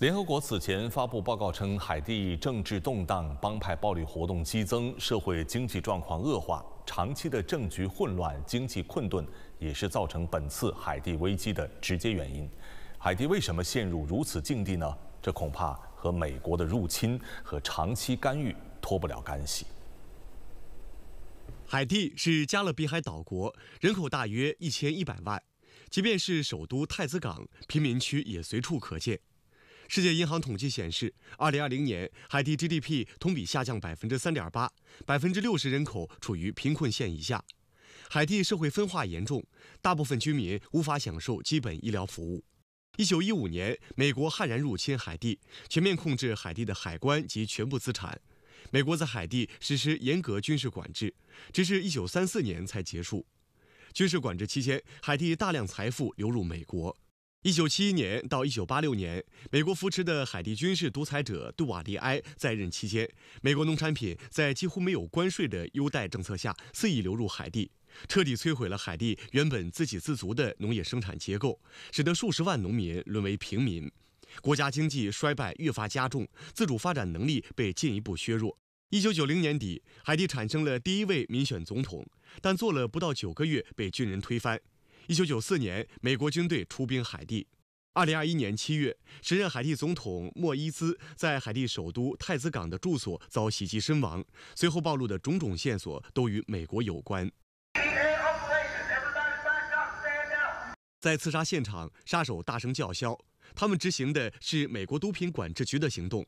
联合国此前发布报告称，海地政治动荡、帮派暴力活动激增、社会经济状况恶化，长期的政局混乱、经济困顿也是造成本次海地危机的直接原因。海地为什么陷入如此境地呢？这恐怕和美国的入侵和长期干预脱不了干系。海地是加勒比海岛国，人口大约一千一百万，即便是首都太子港，贫民区也随处可见。世界银行统计显示，2020年海地 GDP 同比下降 3.8%，60% 人口处于贫困线以下。海地社会分化严重，大部分居民无法享受基本医疗服务。1915年，美国悍然入侵海地，全面控制海地的海关及全部资产。美国在海地实施严格军事管制，直至1934年才结束。军事管制期间，海地大量财富流入美国。一九七一年到一九八六年，美国扶持的海地军事独裁者杜瓦利埃在任期间，美国农产品在几乎没有关税的优待政策下肆意流入海地，彻底摧毁了海地原本自给自足的农业生产结构，使得数十万农民沦为平民，国家经济衰败愈发加重，自主发展能力被进一步削弱。一九九零年底，海地产生了第一位民选总统，但做了不到九个月被军人推翻。一九九四年，美国军队出兵海地。二零二一年七月，时任海地总统莫伊兹在海地首都太子港的住所遭袭击身亡。随后暴露的种种线索都与美国有关。在刺杀现场，杀手大声叫嚣：“他们执行的是美国毒品管制局的行动。”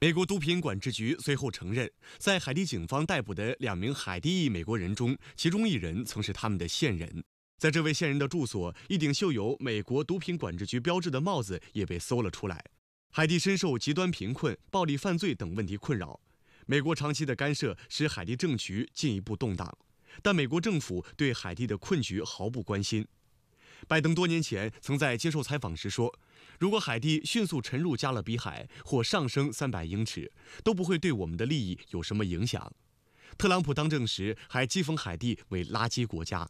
美国毒品管制局随后承认，在海地警方逮捕的两名海地裔美国人中，其中一人曾是他们的线人。在这位线人的住所，一顶绣有美国毒品管制局标志的帽子也被搜了出来。海地深受极端贫困、暴力犯罪等问题困扰，美国长期的干涉使海地政局进一步动荡，但美国政府对海地的困局毫不关心。拜登多年前曾在接受采访时说：“如果海地迅速沉入加勒比海或上升三百英尺，都不会对我们的利益有什么影响。”特朗普当政时还讥讽海地为“垃圾国家”。